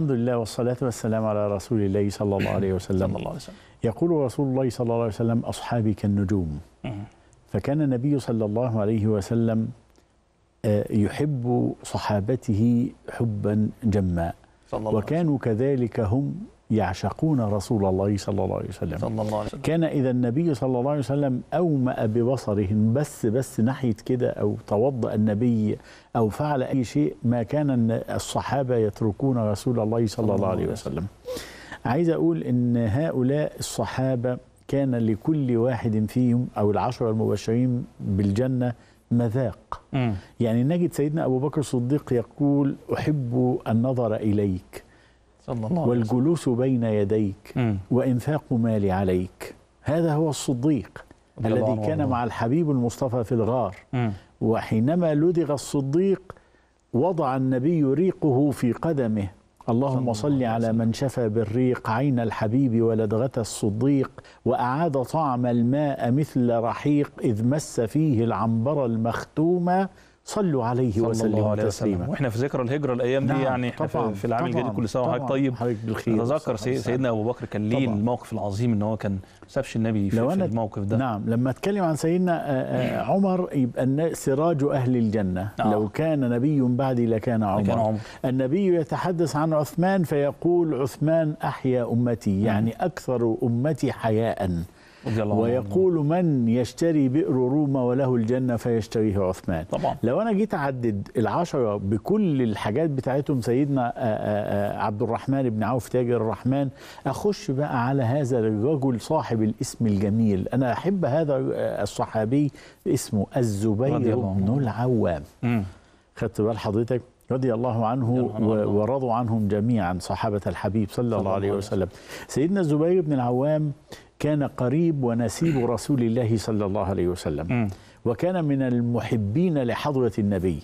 الحمد لله والصلاة والسلام على رسول الله صلى الله عليه وسلم الله عليه وسلم. يقول رسول الله صلى الله عليه وسلم أصحابي كالنجوم فكان النبي صلى الله عليه وسلم آه، يحب صحابته حبا جما صلى الله وكانوا كذلك هم يعشقون رسول الله صلى الله عليه وسلم صلى الله عليه وسلم كان إذا النبي صلى الله عليه وسلم أومأ ببصرهم بس بس ناحية كده أو توضأ النبي أو فعل أي شيء ما كان الصحابة يتركون رسول الله صلى الله عليه وسلم عايز أقول أن هؤلاء الصحابة كان لكل واحد فيهم أو العشرة المبشرين بالجنة مذاق يعني نجد سيدنا أبو بكر الصديق يقول أحب النظر إليك صلى الله والجلوس بين يديك وإنفاق مالي عليك هذا هو الصديق الذي كان مع الحبيب المصطفى في الغار وحينما لدغ الصديق وضع النبي ريقه في قدمه اللهم صل على من شفى بالريق عين الحبيب ولدغة الصديق وأعاد طعم الماء مثل رحيق إذ مس فيه العنبر المختومة صلوا عليه وسلموا تسليما واحنا في ذكرى الهجره الايام دي نعم، يعني احنا طبعا في العام الجديد كل سنه وحضرتك طيب حضرتك بالخير نتذكر سيدنا ابو بكر كان ليه الموقف العظيم ان هو كان ما سابش النبي في, لو أنا في الموقف ده نعم لما اتكلم عن سيدنا آه، آه، نعم. عمر يبقى سراج اهل الجنه نعم لو كان نبي بعدي لكان عمر. لكان عمر النبي يتحدث عن عثمان فيقول عثمان احيا امتي يعني نعم. اكثر امتي حياء ويقول من يشتري بئر روما وله الجنة فيشتريه عثمان طبعا. لو أنا جيت أعدد العشرة بكل الحاجات بتاعتهم سيدنا آه، آه، آه، عبد الرحمن بن عوف تاجر الرحمن أخش بقى على هذا الرجل صاحب الاسم الجميل أنا أحب هذا الصحابي اسمه الزبير بن العوام خدت بال حضرتك رضي الله عنه ورضوا عنهم جميعا صحابة الحبيب صلى الله عليه وسلم سيدنا الزبير بن العوام كان قريب ونسيب رسول الله صلى الله عليه وسلم وكان من المحبين لحضرة النبي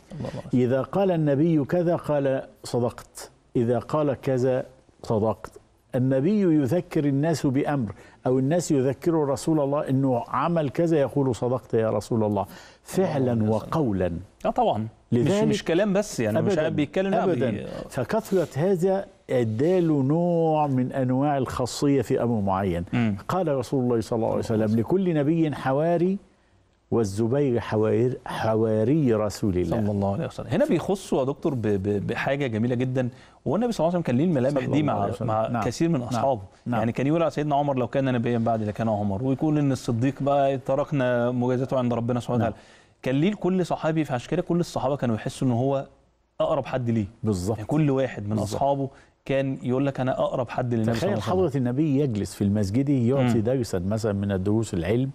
إذا قال النبي كذا قال صدقت إذا قال كذا صدقت النبي يذكر الناس بأمر أو الناس يذكروا رسول الله أنه عمل كذا يقول صدقت يا رسول الله فعلا وقولا اه طبعا لذلك مش, مش كلام بس يعني أبداً مش بيتكلم أبدا فكثرة هذا اداله نوع من انواع الخاصيه في امر معين مم. قال رسول الله صلى الله عليه وسلم لكل نبي حواري والزبير حوار حواري رسول الله صلى الله عليه وسلم هنا بيخصوا يا دكتور بحاجه جميله جدا والنبي صلى الله عليه وسلم كان ليه الملامح دي مع مع نعم. كثير من نعم. اصحابه نعم. يعني كان يقول على سيدنا عمر لو كان نبيا بعد لكان عمر ويقول ان الصديق بقى تركنا مجازاته عند ربنا سبحانه وتعالى نعم. كان ليه لكل صحابي فعشان كده كل الصحابه كانوا يحسوا ان هو اقرب حد ليه بالظبط يعني كل واحد من بالزبط. اصحابه كان يقول لك انا اقرب حد للنبي تخيل حضره النبي يجلس في المسجد يعطي درسا مثلا من الدروس العلم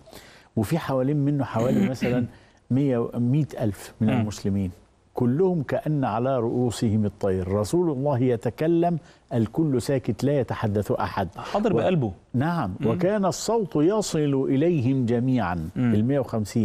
وفي حوالين منه حوالي مثلا 100 ألف من المسلمين كلهم كأن على رؤوسهم الطير رسول الله يتكلم الكل ساكت لا يتحدث أحد حاضر و... بقلبه نعم مم. وكان الصوت يصل إليهم جميعا ال150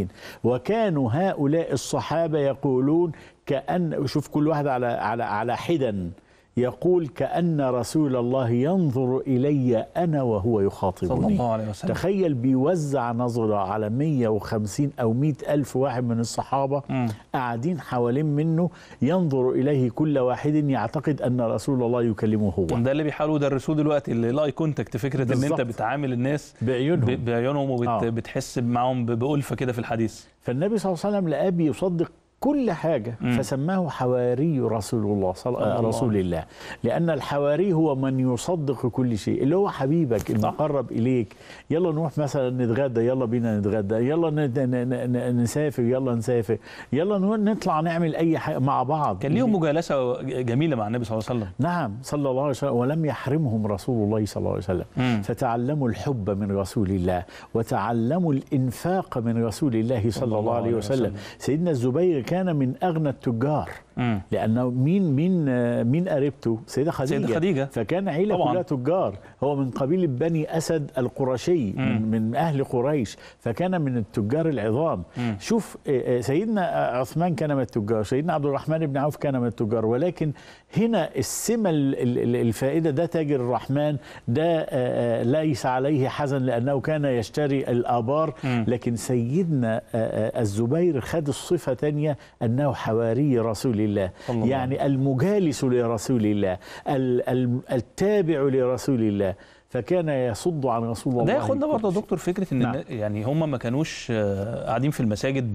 وكانوا هؤلاء الصحابة يقولون كأن شوف كل واحد على على على حدا يقول كأن رسول الله ينظر إلي أنا وهو يخاطبني صلى الله عليه وسلم. تخيل بيوزع نظرة على 150 أو 100 ألف واحد من الصحابة م. قاعدين حوالين منه ينظر إليه كل واحد يعتقد أن رسول الله يكلمه هو ده اللي بيحاولوا يدرسوه دلوقتي الاي كونتاكت فكرة بالزبط. أن أنت بتعامل الناس بعيونهم بعيونهم وبتحس آه. معاهم بألفة كده في الحديث فالنبي صلى الله عليه وسلم لقاه بيصدق كل حاجة مم. فسماه حواري رسول الله صلى الله رسول الله لأن الحواري هو من يصدق كل شيء اللي هو حبيبك المقرب نعم. إليك يلا نروح مثلا نتغدى يلا بينا نتغدى يلا نسافر يلا نسافر يلا نطلع نعمل أي حاجة مع بعض كان ليهم مجالسة جميلة مع النبي صلى الله عليه وسلم نعم صلى الله عليه وسلم ولم يحرمهم رسول الله صلى الله عليه وسلم مم. فتعلموا الحب من رسول الله وتعلموا الإنفاق من رسول الله صلى الله, الله عليه وسلم. سيدنا الزبير كان من اغنى التجار لانه مين مين مين قريبته سيده خديجه سيده خديجه فكان عيله طبعاً. كلها تجار هو من قبيله بني اسد القرشي من, من اهل قريش فكان من التجار العظام م. شوف سيدنا عثمان كان من التجار سيدنا عبد الرحمن بن عوف كان من التجار ولكن هنا السمه الفائده ده تاجر الرحمن ده ليس عليه حزن لانه كان يشتري الابار لكن سيدنا الزبير خد الصفه ثانيه انه حواري رسول الله يعني المجالس لرسول الله التابع لرسول الله فكان يصد عن رسول الله ده ياخدنا برضه دكتور فكره ان نعم. يعني هم ما كانوش آه، قاعدين في المساجد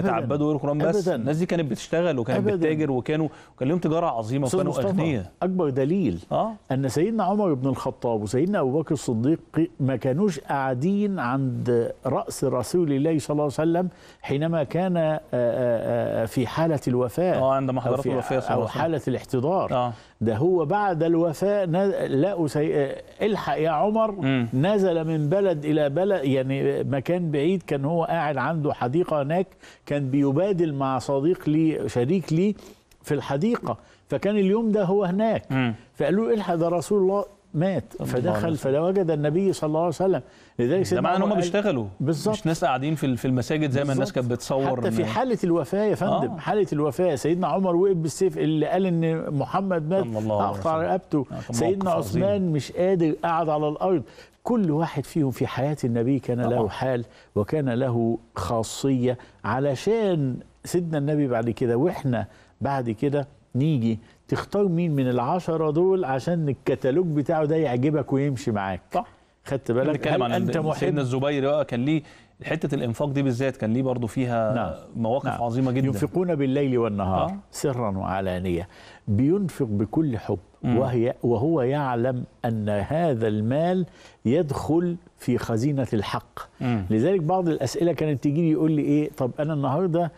بيتعبدوا يقروا قران بس أبداً. الناس دي كانت بتشتغل وكانت أبداً. بتتاجر وكانوا وكان لهم تجاره عظيمه وكانوا اغنياء اكبر دليل آه؟ ان سيدنا عمر بن الخطاب وسيدنا ابو بكر الصديق ما كانوش قاعدين عند راس رسول الله صلى الله عليه وسلم حينما كان آه، آه، آه، في حاله الوفاه اه عندما حضرت الوفاه صلى الله عليه وسلم او حاله الاحتضار آه. ده هو بعد الوفاة لقوا سي... الحق يا عمر م. نزل من بلد إلى بلد يعني مكان بعيد كان هو قاعد عنده حديقة هناك كان بيبادل مع صديق لي شريك لي في الحديقه فكان اليوم ده هو هناك فقالوا الحق ده رسول الله مات فدخل فوجد النبي صلى الله عليه وسلم لذلك سيدنا ده معناه ان هم بيشتغلوا بالظبط مش ناس قاعدين في في المساجد زي ما الناس كانت بتصور حتى في حاله الوفاه يا فندم آه. حاله الوفاه سيدنا عمر وقف بالسيف اللي قال ان محمد مات اقطع رقبته آه، سيدنا عثمان مش قادر قعد على الارض كل واحد فيهم في حياه النبي كان له حال وكان له خاصيه علشان سيدنا النبي بعد كده واحنا بعد كده نيجي تختار مين من العشرة دول عشان الكتالوج بتاعه ده يعجبك ويمشي معاك صح خدت بالك هل عن انت محب سيدنا الزبير بقى كان ليه حته الانفاق دي بالذات كان ليه برضه فيها نعم. مواقف نعم. عظيمه جدا ينفقون بالليل والنهار آه. سرا وعلانيه بينفق بكل حب مم. وهي وهو يعلم ان هذا المال يدخل في خزينه الحق مم. لذلك بعض الاسئله كانت تيجي لي يقول لي ايه طب انا النهارده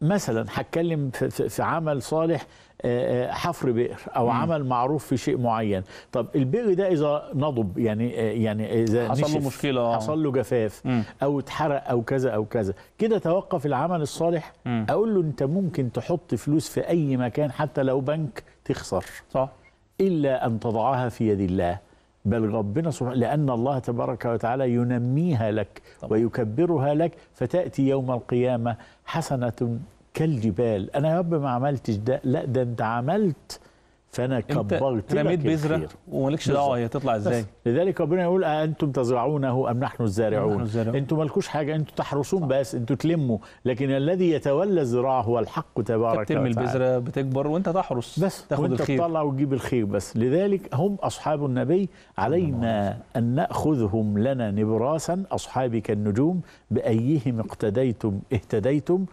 مثلا هتكلم في عمل صالح آه، آه، حفر بئر او مم. عمل معروف في شيء معين طب البئر ده اذا نضب يعني آه، يعني اذا حصل له مشكله حصل له جفاف مم. او اتحرق او كذا او كذا كده توقف العمل الصالح مم. اقول له انت ممكن تحط فلوس في اي مكان حتى لو بنك تخسر صح الا ان تضعها في يد الله بل ربنا سبحانه لأن الله تبارك وتعالى ينميها لك طبعا. ويكبرها لك فتأتي يوم القيامة حسنة كالجبال أنا يا رب ما عملتش ده لا ده أنت عملت فانا كبرت رميت بذره ومالكش دعوه هي تطلع ازاي لذلك ربنا يقول أه انتم تزرعونه ام نحن الزارعون انتم مالكوش حاجه انتم تحرسون بس انتم تلموا لكن الذي يتولى الزراعه هو الحق تبارك وتعالى بترمي البذره بتكبر وانت تحرس بس تاخد وانت الخير تطلع وتجيب الخير بس لذلك هم اصحاب النبي علينا ان ناخذهم لنا نبراسا اصحابك النجوم بايهم اقتديتم اهتديتم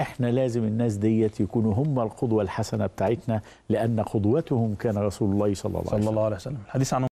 احنا لازم الناس ديت يكونوا هم القدوه الحسنه بتاعتنا لان قدوتهم كان رسول الله صلى الله عليه وسلم صلى الله عليه وسلم الحديث عن